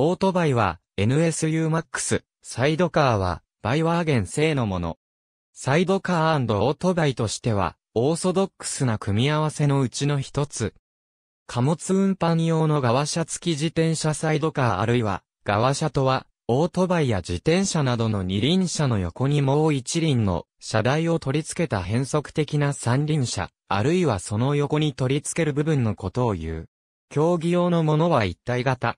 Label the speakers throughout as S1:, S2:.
S1: オートバイは NSU Max、サイドカーはバイワーゲン製のもの。サイドカーオートバイとしては、オーソドックスな組み合わせのうちの一つ。貨物運搬用の側車付き自転車サイドカーあるいは、側車とは、オートバイや自転車などの二輪車の横にもう一輪の車台を取り付けた変則的な三輪車、あるいはその横に取り付ける部分のことを言う。競技用のものは一体型。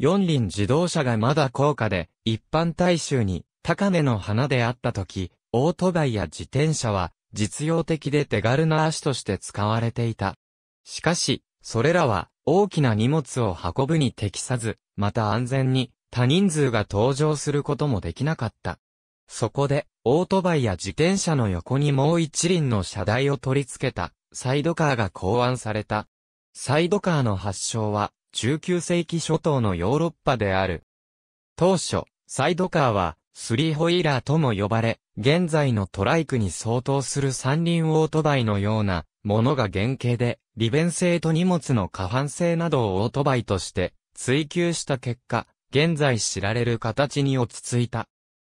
S1: 四輪自動車がまだ高価で、一般大衆に高値の花であった時、オートバイや自転車は実用的で手軽な足として使われていた。しかし、それらは大きな荷物を運ぶに適さず、また安全に多人数が登場することもできなかった。そこで、オートバイや自転車の横にもう一輪の車台を取り付けた、サイドカーが考案された。サイドカーの発祥は、19世紀初頭のヨーロッパである。当初、サイドカーは、スリーホイーラーとも呼ばれ、現在のトライクに相当する三輪オートバイのようなものが原型で、利便性と荷物の過半性などをオートバイとして追求した結果、現在知られる形に落ち着いた。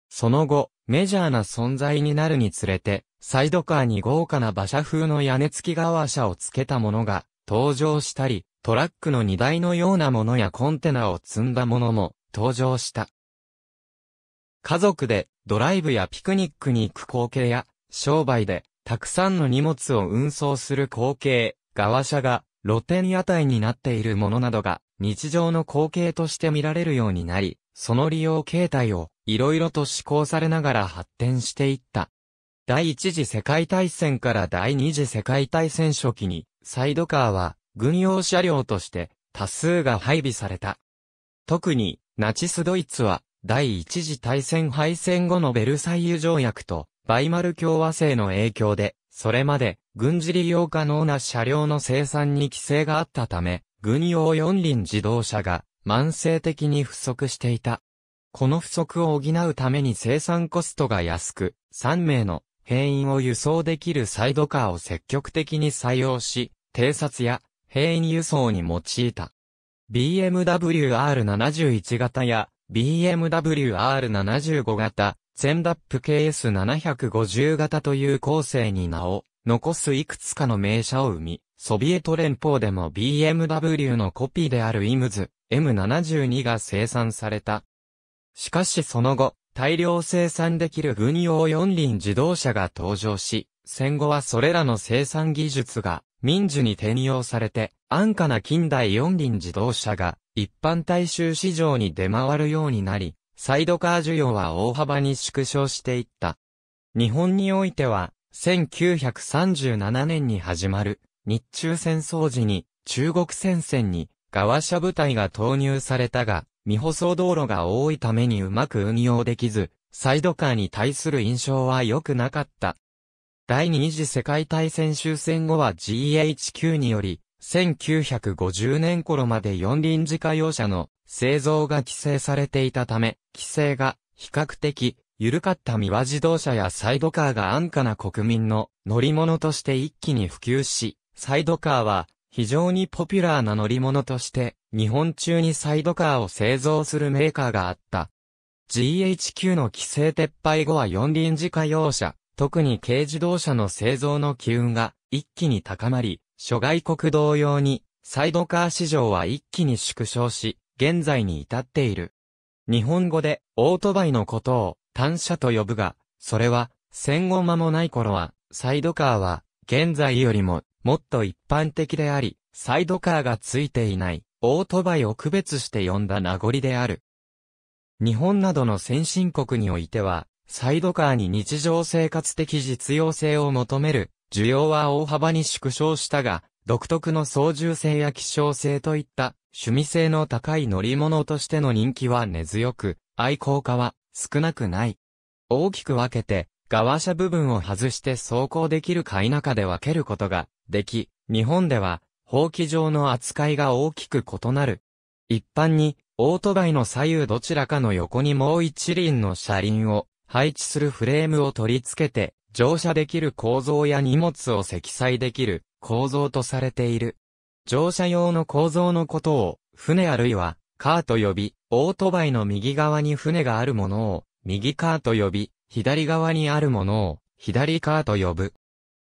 S1: その後、メジャーな存在になるにつれて、サイドカーに豪華な馬車風の屋根付き側車を付けたものが登場したり、トラックの荷台のようなものやコンテナを積んだものも登場した。家族でドライブやピクニックに行く光景や、商売でたくさんの荷物を運送する光景、側車が露店屋台になっているものなどが日常の光景として見られるようになり、その利用形態をいろいろと施行されながら発展していった。第一次世界大戦から第二次世界大戦初期に、サイドカーは軍用車両として多数が配備された。特に、ナチスドイツは、第一次大戦敗戦後のベルサイユ条約と、バイマル共和制の影響で、それまで、軍事利用可能な車両の生産に規制があったため、軍用四輪自動車が、慢性的に不足していた。この不足を補うために生産コストが安く、3名の兵員を輸送できるサイドカーを積極的に採用し、偵察や並員輸送に用いた。BMW R71 型や BMW R75 型、ンダップ KS750 型という構成に名を残すいくつかの名車を生み、ソビエト連邦でも BMW のコピーであるイムズ M72 が生産された。しかしその後、大量生産できる軍用四輪自動車が登場し、戦後はそれらの生産技術が民需に転用されて、安価な近代四輪自動車が一般大衆市場に出回るようになり、サイドカー需要は大幅に縮小していった。日本においては、1937年に始まる日中戦争時に中国戦線に側車部隊が投入されたが、未舗装道路が多いためにうまく運用できず、サイドカーに対する印象は良くなかった。第二次世界大戦終戦後は GHQ により、1950年頃まで四輪自家用車の製造が規制されていたため、規制が比較的緩かった三輪自動車やサイドカーが安価な国民の乗り物として一気に普及し、サイドカーは非常にポピュラーな乗り物として、日本中にサイドカーを製造するメーカーがあった。GHQ の規制撤廃後は四輪自家用車、特に軽自動車の製造の機運が一気に高まり、諸外国同様にサイドカー市場は一気に縮小し、現在に至っている。日本語でオートバイのことを単車と呼ぶが、それは戦後間もない頃は、サイドカーは現在よりももっと一般的であり、サイドカーがついていないオートバイを区別して呼んだ名残である。日本などの先進国においては、サイドカーに日常生活的実用性を求める需要は大幅に縮小したが、独特の操縦性や希少性といった趣味性の高い乗り物としての人気は根強く、愛好家は少なくない。大きく分けて、側車部分を外して走行できるか否かで分けることができ、日本では、法規上の扱いが大きく異なる。一般に、オートバイの左右どちらかの横にもう一輪の車輪を配置するフレームを取り付けて、乗車できる構造や荷物を積載できる構造とされている。乗車用の構造のことを、船あるいは、カーと呼び、オートバイの右側に船があるものを、右カーと呼び、左側にあるものを、左カーと呼ぶ。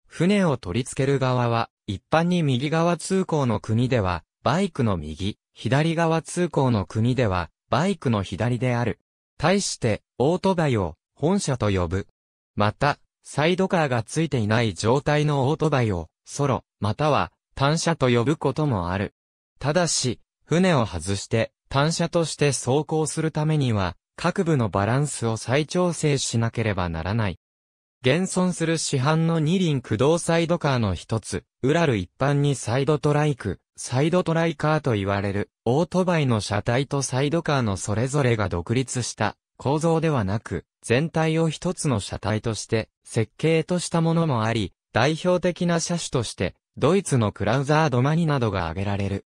S1: 船を取り付ける側は、一般に右側通行の国では、バイクの右、左側通行の国では、バイクの左である。対して、オートバイを、本社と呼ぶ。また、サイドカーが付いていない状態のオートバイを、ソロ、または、単車と呼ぶこともある。ただし、船を外して、単車として走行するためには、各部のバランスを再調整しなければならない。現存する市販の二輪駆動サイドカーの一つ、ウラル一般にサイドトライク、サイドトライカーと言われる、オートバイの車体とサイドカーのそれぞれが独立した構造ではなく、全体を一つの車体として、設計としたものもあり、代表的な車種として、ドイツのクラウザードマニなどが挙げられる。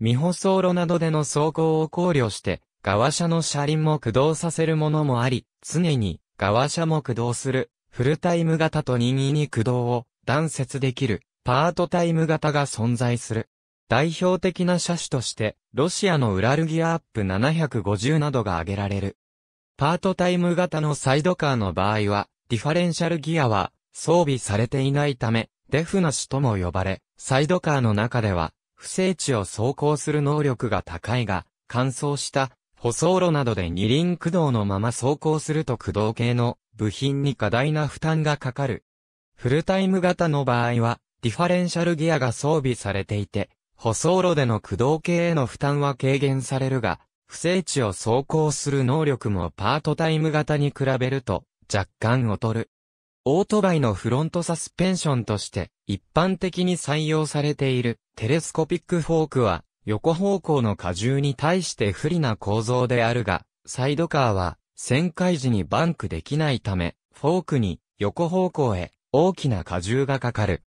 S1: 未舗装路などでの走行を考慮して、側車の車輪も駆動させるものもあり、常に側車も駆動する、フルタイム型と任意に駆動を断接できる、パートタイム型が存在する。代表的な車種として、ロシアのウラルギアアップ750などが挙げられる。パートタイム型のサイドカーの場合は、ディファレンシャルギアは装備されていないため、デフなしとも呼ばれ、サイドカーの中では、不整地を走行する能力が高いが、乾燥した舗装路などで二輪駆動のまま走行すると駆動系の部品に過大な負担がかかる。フルタイム型の場合は、ディファレンシャルギアが装備されていて、舗装路での駆動系への負担は軽減されるが、不整地を走行する能力もパートタイム型に比べると若干劣る。オートバイのフロントサスペンションとして一般的に採用されているテレスコピックフォークは横方向の荷重に対して不利な構造であるが、サイドカーは旋回時にバンクできないため、フォークに横方向へ大きな荷重がかかる。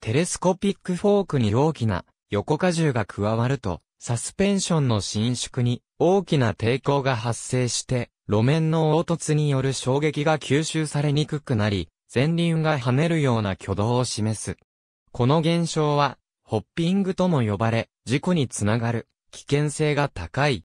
S1: テレスコピックフォークに大きな横荷重が加わると、サスペンションの伸縮に大きな抵抗が発生して、路面の凹凸による衝撃が吸収されにくくなり、前輪が跳ねるような挙動を示す。この現象は、ホッピングとも呼ばれ、事故につながる危険性が高い。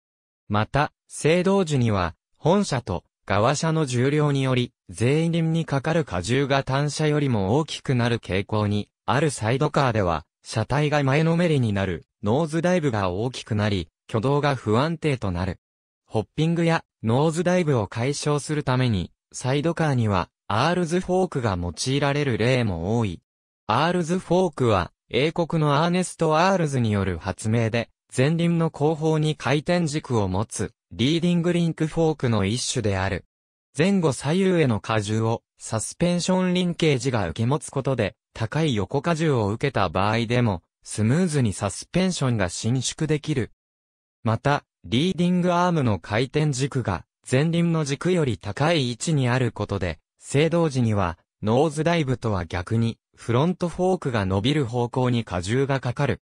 S1: また、制動時には、本車と側車の重量により、全輪にかかる荷重が単車よりも大きくなる傾向に、あるサイドカーでは、車体が前のめりになるノーズダイブが大きくなり、挙動が不安定となる。ホッピングやノーズダイブを解消するために、サイドカーにはアールズフォークが用いられる例も多い。アールズフォークは、英国のアーネスト・アールズによる発明で、前輪の後方に回転軸を持つ、リーディングリンクフォークの一種である。前後左右への荷重を、サスペンションリンケージが受け持つことで、高い横荷重を受けた場合でも、スムーズにサスペンションが伸縮できる。また、リーディングアームの回転軸が前輪の軸より高い位置にあることで、制動時にはノーズダイブとは逆にフロントフォークが伸びる方向に荷重がかかる。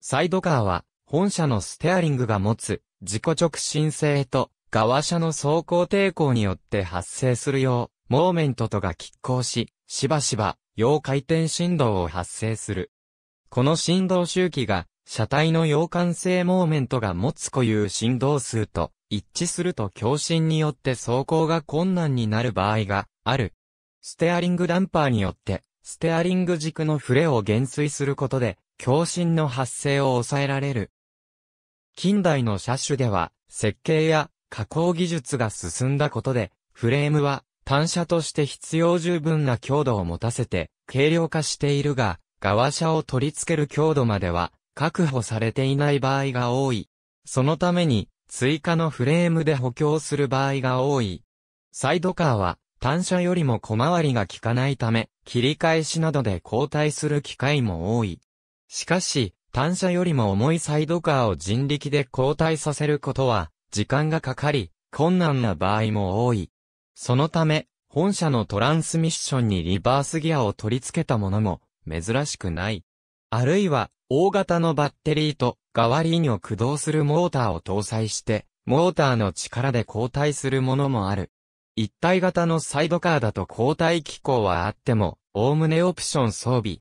S1: サイドカーは本社のステアリングが持つ自己直進性と側車の走行抵抗によって発生するよう、モーメントとが拮抗し、しばしば、要回転振動を発生する。この振動周期が、車体の溶感性モーメントが持つ固有振動数と一致すると共振によって走行が困難になる場合がある。ステアリングダンパーによって、ステアリング軸のフレを減衰することで、共振の発生を抑えられる。近代の車種では、設計や加工技術が進んだことで、フレームは単車として必要十分な強度を持たせて、軽量化しているが、側車を取り付ける強度までは確保されていない場合が多い。そのために追加のフレームで補強する場合が多い。サイドカーは単車よりも小回りが効かないため、切り返しなどで交代する機会も多い。しかし、単車よりも重いサイドカーを人力で交代させることは、時間がかかり、困難な場合も多い。そのため、本社のトランスミッションにリバースギアを取り付けたものも珍しくない。あるいは、大型のバッテリーと代わりにを駆動するモーターを搭載して、モーターの力で交代するものもある。一体型のサイドカーだと交代機構はあっても、おおむねオプション装備。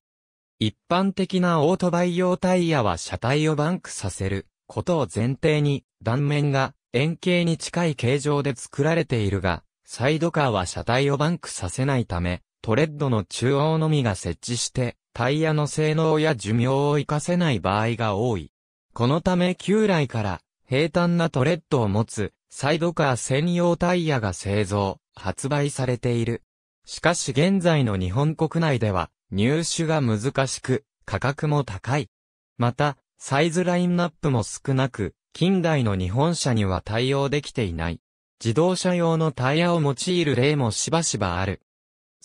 S1: 一般的なオートバイ用タイヤは車体をバンクさせることを前提に、断面が円形に近い形状で作られているが、サイドカーは車体をバンクさせないため、トレッドの中央のみが設置して、タイヤの性能や寿命を活かせない場合が多い。このため旧来から、平坦なトレッドを持つ、サイドカー専用タイヤが製造、発売されている。しかし現在の日本国内では、入手が難しく、価格も高い。また、サイズラインナップも少なく、近代の日本車には対応できていない。自動車用のタイヤを用いる例もしばしばある。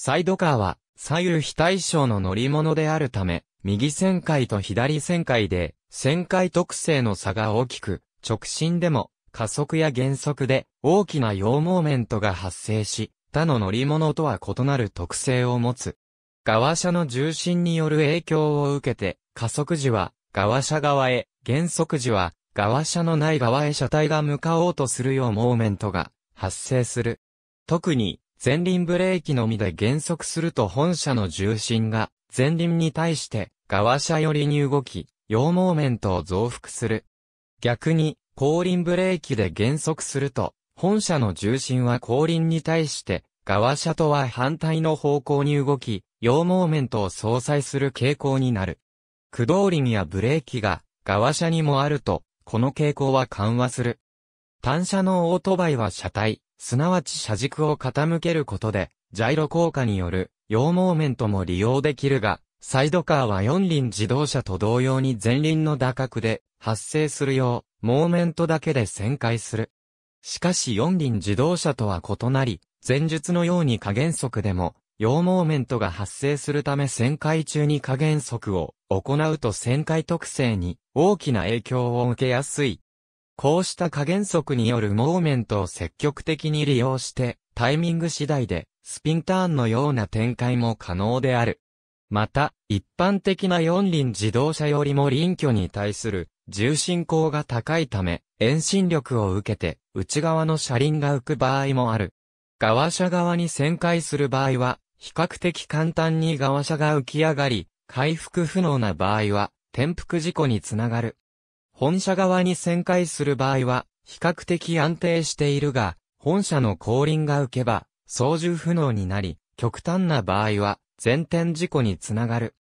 S1: サイドカーは左右非対称の乗り物であるため、右旋回と左旋回で旋回特性の差が大きく、直進でも加速や減速で大きな陽モーメントが発生し、他の乗り物とは異なる特性を持つ。側車の重心による影響を受けて、加速時は側車側へ、減速時は側車のない側へ車体が向かおうとするようモーメントが発生する。特に前輪ブレーキのみで減速すると本車の重心が前輪に対して側車寄りに動き、羊毛面とを増幅する。逆に、後輪ブレーキで減速すると、本車の重心は後輪に対して、側車とは反対の方向に動き、羊毛面とを相殺する傾向になる。駆動輪やブレーキが側車にもあると、この傾向は緩和する。単車のオートバイは車体、すなわち車軸を傾けることで、ジャイロ効果による、羊毛面とも利用できるが、サイドカーは四輪自動車と同様に前輪の打角で発生するよう、モーメントだけで旋回する。しかし四輪自動車とは異なり、前述のように加減速でも、羊毛面とが発生するため旋回中に加減速を行うと旋回特性に大きな影響を受けやすいこうした加減速によるモーメントを積極的に利用して、タイミング次第で、スピンターンのような展開も可能である。また、一般的な四輪自動車よりも臨距に対する重心高が高いため、遠心力を受けて内側の車輪が浮く場合もある。側車側に旋回する場合は、比較的簡単に側車が浮き上がり、回復不能な場合は、転覆事故につながる本社側に旋回する場合は、比較的安定しているが、本社の後輪が受けば、操縦不能になり、極端な場合は、前転事故につながる。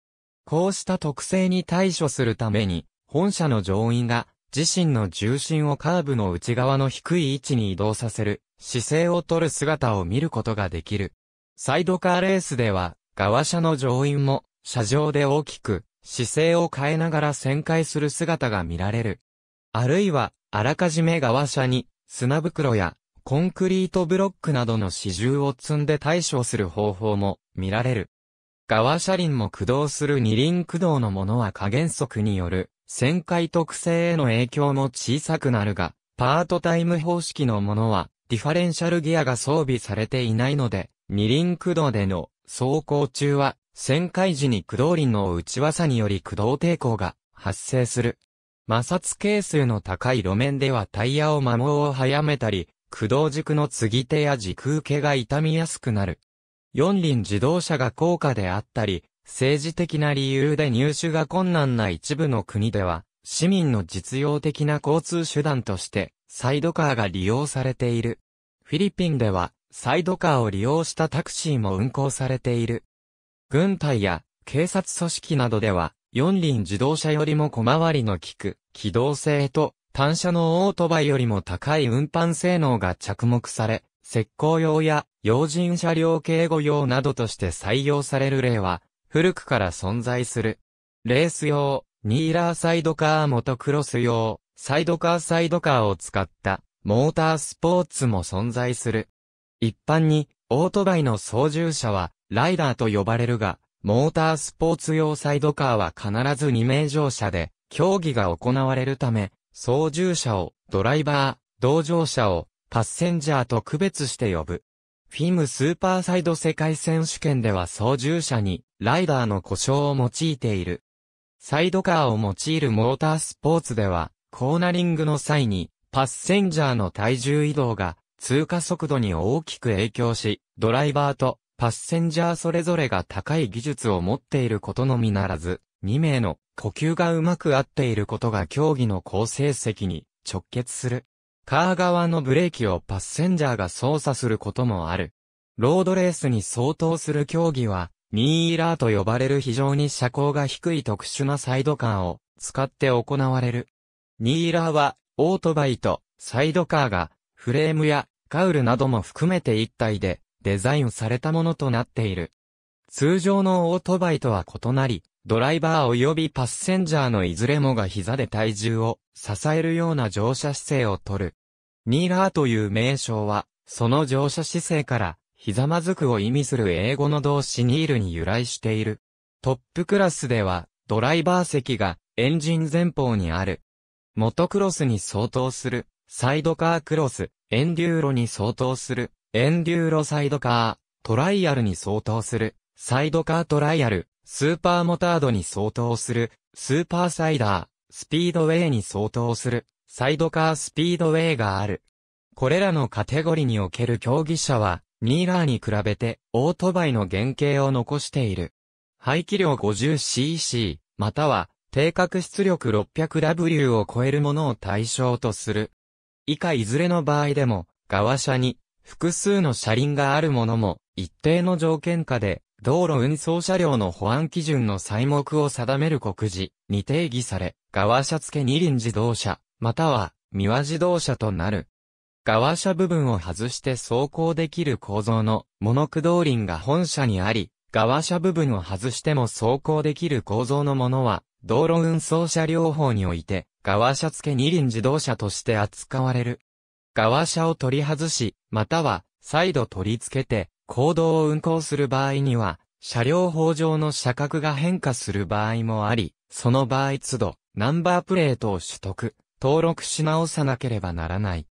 S1: こうした特性に対処するために、本社の乗員が、自身の重心をカーブの内側の低い位置に移動させる、姿勢を取る姿を見ることができる。サイドカーレースでは、側車の乗員も、車上で大きく、姿勢を変えながら旋回する姿が見られる。あるいは、あらかじめ側車に砂袋やコンクリートブロックなどの支重を積んで対処する方法も見られる。側車輪も駆動する二輪駆動のものは加減速による旋回特性への影響も小さくなるが、パートタイム方式のものはディファレンシャルギアが装備されていないので、二輪駆動での走行中は旋回時に駆動輪の内技により駆動抵抗が発生する。摩擦係数の高い路面ではタイヤを摩耗を早めたり、駆動軸の継ぎ手や時空系が傷みやすくなる。四輪自動車が高価であったり、政治的な理由で入手が困難な一部の国では、市民の実用的な交通手段として、サイドカーが利用されている。フィリピンでは、サイドカーを利用したタクシーも運行されている。軍隊や警察組織などでは、四輪自動車よりも小回りの利く、機動性と、単車のオートバイよりも高い運搬性能が着目され、石膏用や用心車両警護用などとして採用される例は、古くから存在する。レース用、ニーラーサイドカーモトクロス用、サイドカーサイドカーを使った、モータースポーツも存在する。一般に、オートバイの操縦者は、ライダーと呼ばれるが、モータースポーツ用サイドカーは必ず2名乗車で、競技が行われるため、操縦者をドライバー、同乗者をパッセンジャーと区別して呼ぶ。フィムスーパーサイド世界選手権では操縦者にライダーの故障を用いている。サイドカーを用いるモータースポーツでは、コーナリングの際にパッセンジャーの体重移動が通過速度に大きく影響し、ドライバーとパッセンジャーそれぞれが高い技術を持っていることのみならず、2名の呼吸がうまく合っていることが競技の好成績に直結する。カー側のブレーキをパッセンジャーが操作することもある。ロードレースに相当する競技は、ニーラーと呼ばれる非常に車高が低い特殊なサイドカーを使って行われる。ニーラーは、オートバイとサイドカーが、フレームやカウルなども含めて一体でデザインされたものとなっている。通常のオートバイとは異なり、ドライバー及びパッセンジャーのいずれもが膝で体重を支えるような乗車姿勢をとる。ニーラーという名称は、その乗車姿勢から、ひざまずくを意味する英語の動詞ニールに由来している。トップクラスでは、ドライバー席がエンジン前方にある。モトクロスに相当する、サイドカークロス、エンデューロに相当する、エンデューロサイドカー、トライアルに相当する、サイドカートライアル、スーパーモタードに相当する、スーパーサイダー、スピードウェイに相当する、サイドカースピードウェイがある。これらのカテゴリにおける競技者は、ニーラーに比べて、オートバイの原型を残している。排気量 50cc、または、定格出力 600W を超えるものを対象とする。以下いずれの場合でも、側車に、複数の車輪があるものも、一定の条件下で、道路運送車両の保安基準の細目を定める告示に定義され、側車付二輪自動車、または、三輪自動車となる。側車部分を外して走行できる構造のモノ駆動輪が本車にあり、側車部分を外しても走行できる構造のものは、道路運送車両法において、側車付二輪自動車として扱われる。側車を取り外し、または再度取り付けて、行動を運行する場合には、車両法上の車格が変化する場合もあり、その場合都度、ナンバープレートを取得、登録し直さなければならない。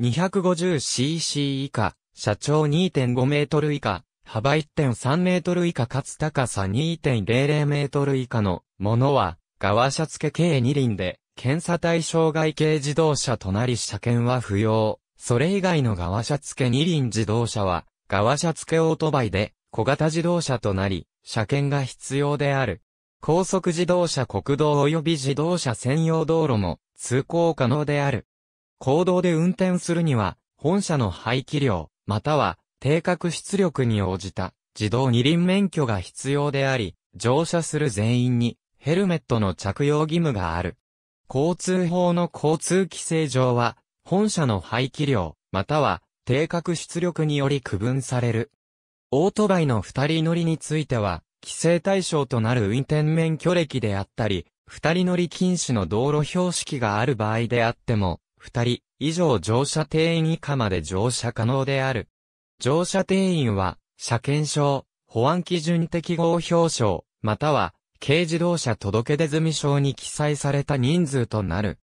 S1: 250cc 以下、車長2.5メートル以下、幅1.3メートル以下かつ高さ2.00メートル以下のものは、側車付け計2輪で検査対象外系自動車となり車検は不要。それ以外の側車付け二輪自動車は、側車付けオートバイで、小型自動車となり、車検が必要である。高速自動車国道及び自動車専用道路も通行可能である。公道で運転するには、本車の排気量、または、定格出力に応じた自動二輪免許が必要であり、乗車する全員にヘルメットの着用義務がある。交通法の交通規制上は、本社の排気量、または、定格出力により区分される。オートバイの二人乗りについては、規制対象となる運転免許歴であったり、二人乗り禁止の道路標識がある場合であっても、二人以上乗車定員以下まで乗車可能である。乗車定員は、車検証、保安基準適合表彰、または、軽自動車届出済証に記載された人数となる。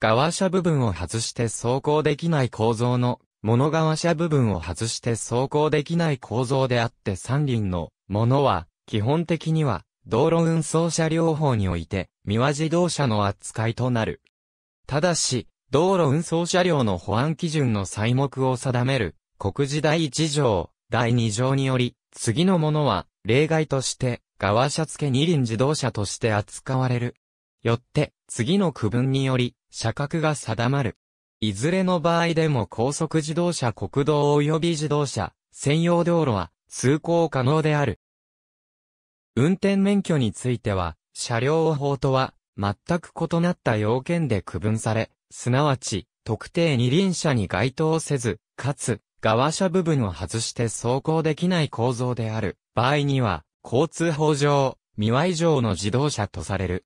S1: 側車部分を外して走行できない構造の、物側車部分を外して走行できない構造であって三輪のものは、基本的には、道路運送車両法において、三輪自動車の扱いとなる。ただし、道路運送車両の保安基準の細目を定める、国時第1条、第2条により、次のものは、例外として、側車付二輪自動車として扱われる。よって、次の区分により、車格が定まる。いずれの場合でも高速自動車国道及び自動車、専用道路は、通行可能である。運転免許については、車両法とは、全く異なった要件で区分され、すなわち、特定二輪車に該当せず、かつ、側車部分を外して走行できない構造である場合には、交通法上、未来上の自動車とされる。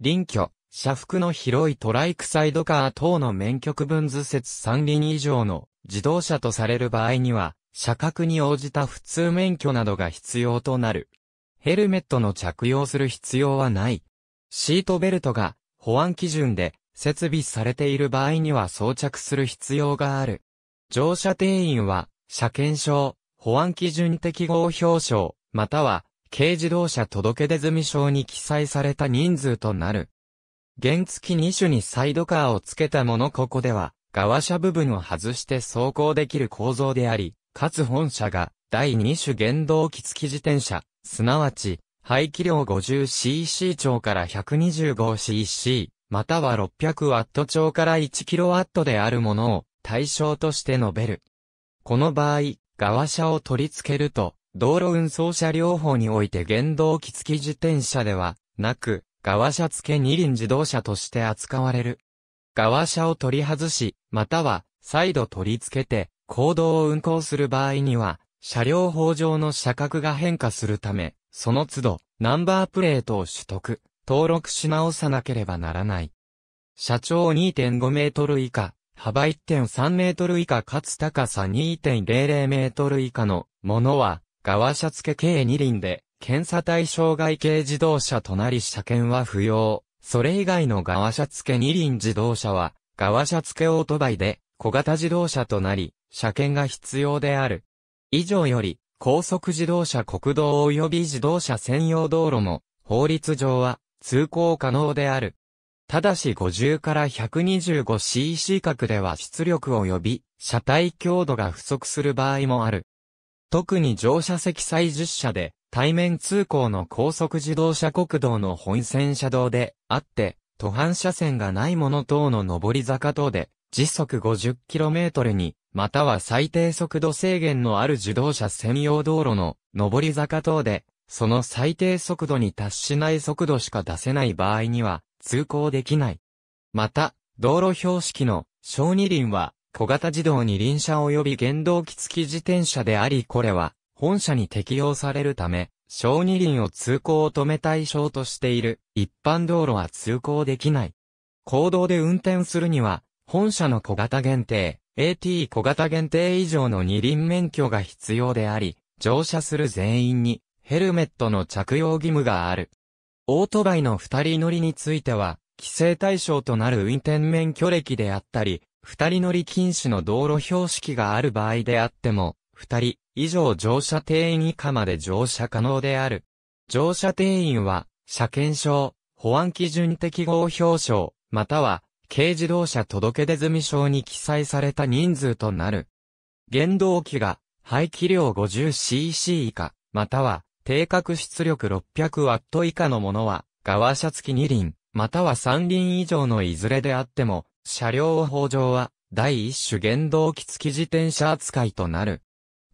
S1: 臨居、車幅の広いトライクサイドカー等の免許区分図説3輪以上の自動車とされる場合には、車格に応じた普通免許などが必要となる。ヘルメットの着用する必要はない。シートベルトが保安基準で設備されている場合には装着する必要がある。乗車定員は、車検証、保安基準適合表彰、または、軽自動車届出済証に記載された人数となる。原付2種にサイドカーを付けたものここでは、側車部分を外して走行できる構造であり、かつ本車が第2種原動機付き自転車、すなわち、排気量 50cc 超から 125cc、または6 0 0ト超から 1kW であるものを、対象として述べる。この場合、側車を取り付けると、道路運送車両法において原動機付き自転車ではなく、側車付け二輪自動車として扱われる。側車を取り外し、または再度取り付けて、行動を運行する場合には、車両法上の車格が変化するため、その都度、ナンバープレートを取得、登録し直さなければならない。車長2.5メートル以下、幅1.3メートル以下かつ高さ2.00メートル以下のものは、側車付計二輪で、検査対象外軽自動車となり車検は不要。それ以外の側車付二輪自動車は、側車付オートバイで、小型自動車となり、車検が必要である。以上より、高速自動車国道及び自動車専用道路も、法律上は、通行可能である。ただし50から 125cc 角では出力及び車体強度が不足する場合もある。特に乗車積載10車で対面通行の高速自動車国道の本線車道であって、途半車線がないもの等の上り坂等で時速 50km に、または最低速度制限のある自動車専用道路の上り坂等で、その最低速度に達しない速度しか出せない場合には、通行できない。また、道路標識の小二輪は小型自動二輪車及び原動機付き自転車でありこれは本社に適用されるため、小二輪を通行を止め対象としている一般道路は通行できない。公道で運転するには、本社の小型限定、AT 小型限定以上の二輪免許が必要であり、乗車する全員にヘルメットの着用義務がある。オートバイの二人乗りについては、規制対象となる運転免許歴であったり、二人乗り禁止の道路標識がある場合であっても、二人以上乗車定員以下まで乗車可能である。乗車定員は、車検証、保安基準適合表彰、または、軽自動車届出済証に記載された人数となる。原動機が、排気量 50cc 以下、または、定格出力 600W 以下のものは、側車付き2輪、または3輪以上のいずれであっても、車両法上は、第一種原動機付き自転車扱いとなる。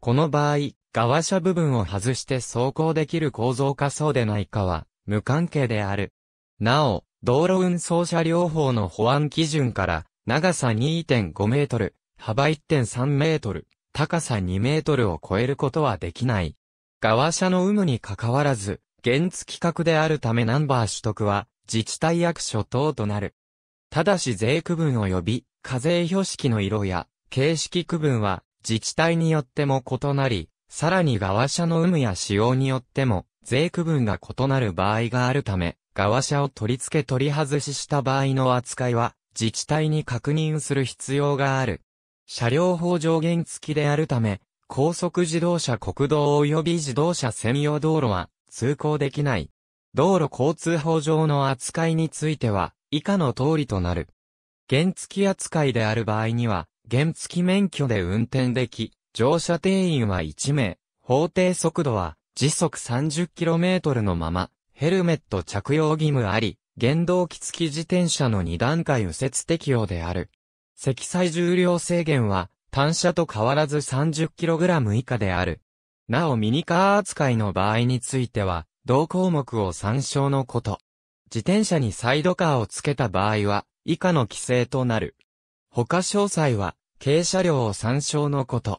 S1: この場合、側車部分を外して走行できる構造かそうでないかは、無関係である。なお、道路運送車両法の保安基準から、長さ2.5メートル、幅1.3メートル、高さ2メートルを超えることはできない。ガワ社の有無にかかわらず、原付格であるためナンバー取得は、自治体役所等となる。ただし税区分及び、課税標識の色や、形式区分は、自治体によっても異なり、さらに側車の有無や使用によっても、税区分が異なる場合があるため、側車を取り付け取り外しした場合の扱いは、自治体に確認する必要がある。車両法上限付きであるため、高速自動車国道及び自動車専用道路は通行できない。道路交通法上の扱いについては以下の通りとなる。原付扱いである場合には、原付免許で運転でき、乗車定員は1名、法定速度は時速 30km のまま、ヘルメット着用義務あり、原動機付き自転車の2段階右折適用である。積載重量制限は単車と変わらず 30kg 以下である。なおミニカー扱いの場合については、同項目を参照のこと。自転車にサイドカーを付けた場合は、以下の規制となる。他詳細は、軽車両を参照のこと。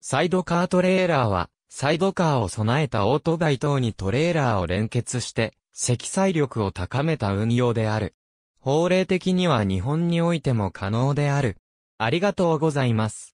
S1: サイドカートレーラーは、サイドカーを備えたオートバイ等にトレーラーを連結して、積載力を高めた運用である。法令的には日本においても可能である。ありがとうございます。